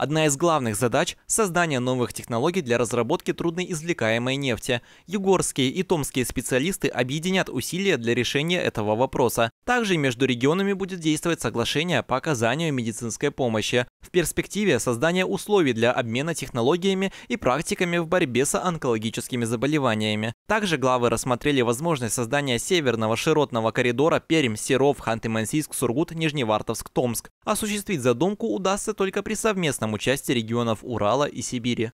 Одна из главных задач – создание новых технологий для разработки трудноизвлекаемой нефти. Югорские и томские специалисты объединят усилия для решения этого вопроса. Также между регионами будет действовать соглашение по оказанию медицинской помощи. В перспективе создание условий для обмена технологиями и практиками в борьбе с онкологическими заболеваниями. Также главы рассмотрели возможность создания северного широтного коридора Пермь, Серов, Ханты-Мансийск, Сургут, Нижневартовск, Томск. Осуществить задумку удастся только при совместном участие регионов Урала и Сибири.